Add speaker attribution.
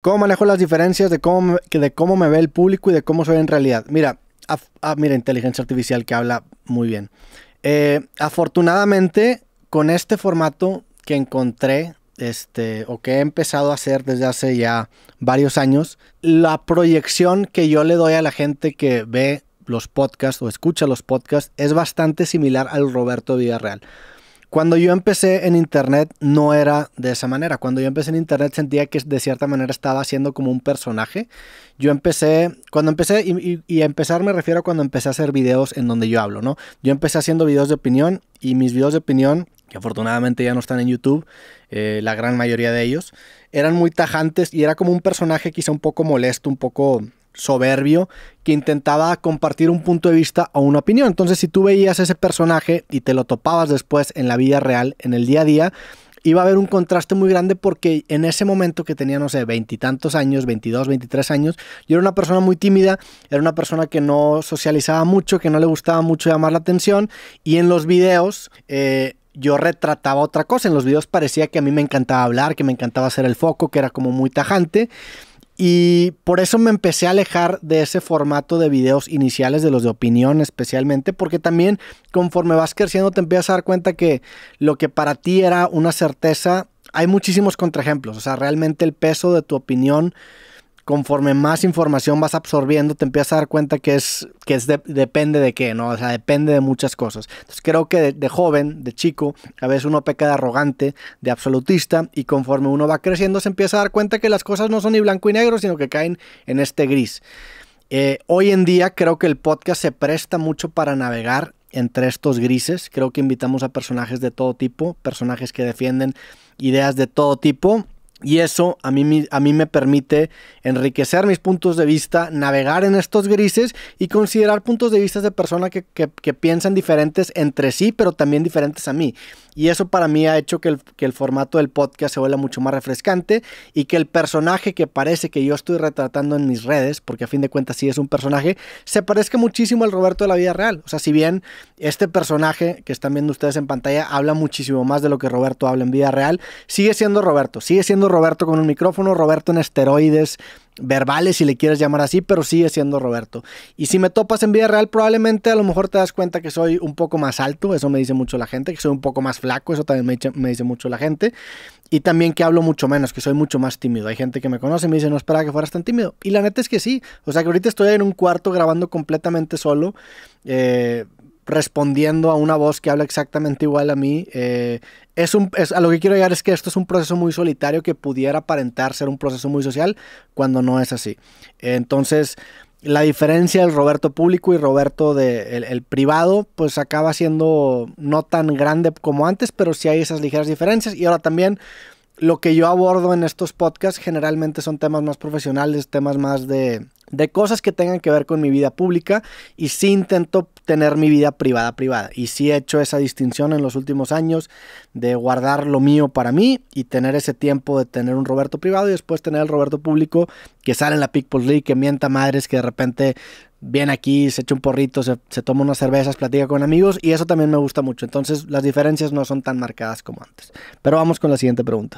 Speaker 1: ¿Cómo manejo las diferencias de cómo, me, de cómo me ve el público y de cómo soy en realidad? Mira, ah, mira, inteligencia artificial que habla muy bien. Eh, afortunadamente, con este formato que encontré, este, o que he empezado a hacer desde hace ya varios años, la proyección que yo le doy a la gente que ve los podcasts o escucha los podcasts es bastante similar al Roberto Villarreal. Cuando yo empecé en Internet no era de esa manera. Cuando yo empecé en Internet sentía que de cierta manera estaba siendo como un personaje. Yo empecé, cuando empecé, y, a empezar me refiero cuando empecé a hacer videos en donde yo hablo, ¿no? Yo empecé haciendo videos de opinión y mis videos de opinión, que afortunadamente ya no están en YouTube, eh, la gran mayoría de ellos, eran muy tajantes y era como un personaje quizá un poco molesto, un poco soberbio que intentaba compartir un punto de vista o una opinión. Entonces, si tú veías ese personaje y te lo topabas después en la vida real, en el día a día, iba a haber un contraste muy grande porque en ese momento que tenía, no sé, veintitantos años, 22, 23 años, yo era una persona muy tímida, era una persona que no socializaba mucho, que no le gustaba mucho llamar la atención y en los videos... Eh, yo retrataba otra cosa, en los videos parecía que a mí me encantaba hablar, que me encantaba hacer el foco, que era como muy tajante, y por eso me empecé a alejar de ese formato de videos iniciales de los de opinión especialmente, porque también conforme vas creciendo te empiezas a dar cuenta que lo que para ti era una certeza, hay muchísimos contraejemplos, o sea, realmente el peso de tu opinión conforme más información vas absorbiendo, te empiezas a dar cuenta que es, que es depende de qué, ¿no? O sea, depende de muchas cosas. Entonces creo que de, joven, de chico, a veces uno peca de arrogante, de absolutista, y conforme uno va creciendo se empieza a dar cuenta que las cosas no son ni blanco y negro, sino que caen en este gris. Eh, hoy en día creo que el podcast se presta mucho para navegar entre estos grises. Creo que invitamos a personajes de todo tipo, personajes que defienden ideas de todo tipo y eso a mí, a mí, me permite enriquecer mis puntos de vista, navegar en estos grises y considerar puntos de vista de personas que, piensan diferentes entre sí, pero también diferentes a mí. Y eso para mí ha hecho que el, que el formato del podcast se vuelva mucho más refrescante y que el personaje que parece que yo estoy retratando en mis redes, porque a fin de cuentas sí es un personaje, se parezca muchísimo al Roberto de la vida real. O sea, si bien este personaje que están viendo ustedes en pantalla habla muchísimo más de lo que Roberto habla en vida real, sigue siendo Roberto, sigue siendo Roberto con un micrófono, Roberto en esteroides verbales, si le quieres llamar así, pero sigue siendo Roberto. Y si me topas en vida real, probablemente a lo mejor te das cuenta que soy un poco más alto, eso me dice mucho la gente, que soy un poco más flaco, eso también me, dice mucho la gente. Y también que hablo mucho menos, que soy mucho más tímido. Hay gente que me conoce y me dice, no esperaba que fueras tan tímido. Y la neta es que sí. O sea que ahorita estoy en un cuarto grabando completamente solo. Eh, respondiendo a una voz que habla exactamente igual a mí. Eh, es un, a lo que quiero llegar es que esto es un proceso muy solitario que pudiera aparentar ser un proceso muy social cuando no es así. Entonces, la diferencia del Roberto público y Roberto de el, privado, pues acaba siendo no tan grande como antes, pero sí hay esas ligeras diferencias. Y ahora también lo que yo abordo en estos podcasts generalmente son temas más profesionales, temas más de de cosas que tengan que ver con mi vida pública y sí intento tener mi vida privada privada. Y sí he hecho esa distinción en los últimos años de guardar lo mío para mí y tener ese tiempo de tener un Roberto privado y después tener el Roberto público que sale en la Pickpool League, que mienta madres, que de repente viene aquí, se echa un porrito, se, se toma unas cervezas, platica con amigos y eso también me gusta mucho. Entonces las diferencias no son tan marcadas como antes. Pero vamos con la siguiente pregunta.